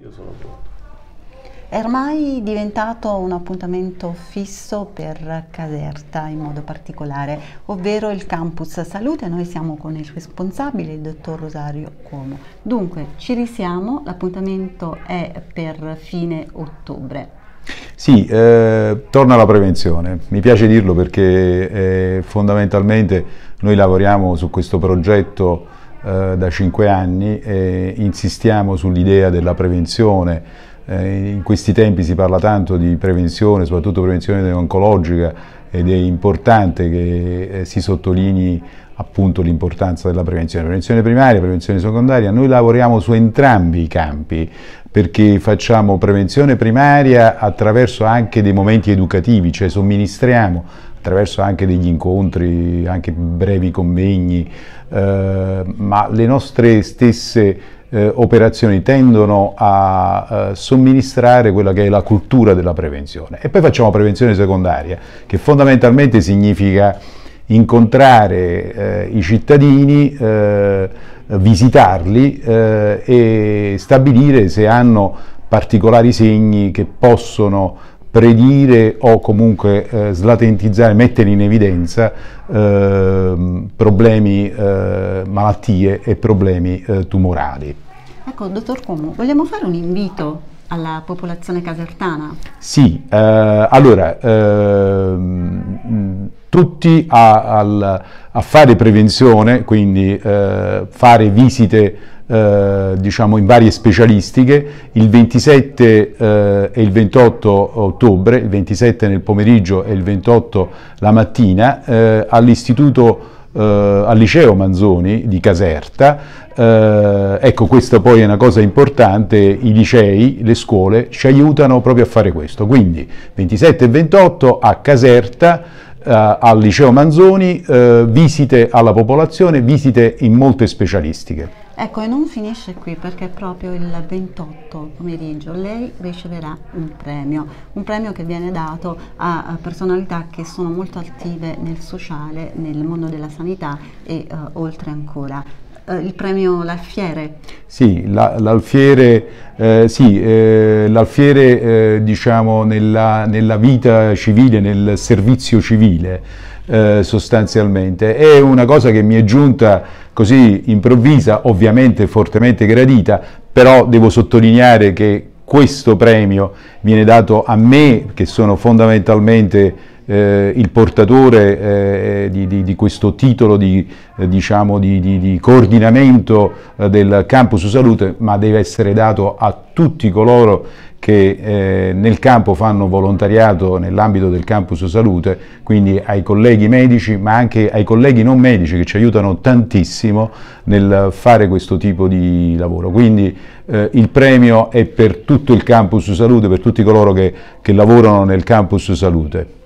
io sono pronto. È ormai diventato un appuntamento fisso per Caserta in modo particolare, ovvero il campus salute. Noi siamo con il responsabile, il dottor Rosario Cuomo. Dunque, ci risiamo, l'appuntamento è per fine ottobre. Sì, eh, torna alla prevenzione. Mi piace dirlo perché eh, fondamentalmente noi lavoriamo su questo progetto eh, da cinque anni e insistiamo sull'idea della prevenzione. Eh, in questi tempi si parla tanto di prevenzione, soprattutto prevenzione oncologica ed è importante che eh, si sottolinei appunto l'importanza della prevenzione, prevenzione primaria, prevenzione secondaria, noi lavoriamo su entrambi i campi perché facciamo prevenzione primaria attraverso anche dei momenti educativi, cioè somministriamo attraverso anche degli incontri, anche brevi convegni, eh, ma le nostre stesse eh, operazioni tendono a eh, somministrare quella che è la cultura della prevenzione. E poi facciamo prevenzione secondaria, che fondamentalmente significa incontrare eh, i cittadini, eh, visitarli eh, e stabilire se hanno particolari segni che possono predire o comunque eh, slatentizzare, mettere in evidenza eh, problemi, eh, malattie e problemi eh, tumorali. Ecco, dottor Como, vogliamo fare un invito alla popolazione casertana? Sì, eh, allora, ehm, tutti a, a, fare prevenzione, quindi eh, fare visite eh, diciamo in varie specialistiche, il 27 eh, e il 28 ottobre, il 27 nel pomeriggio e il 28 la mattina, eh, all'istituto eh, al liceo Manzoni di Caserta. Eh, ecco, questa poi è una cosa importante, i licei, le scuole ci aiutano proprio a fare questo. Quindi 27 e 28 a Caserta, eh, al liceo Manzoni, eh, visite alla popolazione, visite in molte specialistiche. Ecco, e non finisce qui perché proprio il 28 pomeriggio lei riceverà un premio, un premio che viene dato a personalità che sono molto attive nel sociale, nel mondo della sanità e uh, oltre ancora eh, il premio L'Alfiere. Sì, l'Alfiere, eh, sì, eh, eh, diciamo nella, nella, vita civile, nel servizio civile, eh, sostanzialmente. È una cosa che mi è giunta così improvvisa, ovviamente fortemente gradita, però devo sottolineare che questo premio viene dato a me, che sono fondamentalmente eh, il portatore eh, di, di, di, questo titolo di, eh, diciamo di coordinamento eh, del campus salute, ma deve essere dato a tutti coloro che eh, nel campo fanno volontariato nell'ambito del campus salute, quindi ai colleghi medici, ma anche ai colleghi non medici che ci aiutano tantissimo nel fare questo tipo di lavoro. Quindi eh, il premio è per tutto il campus salute, per tutti coloro che, che lavorano nel campus salute.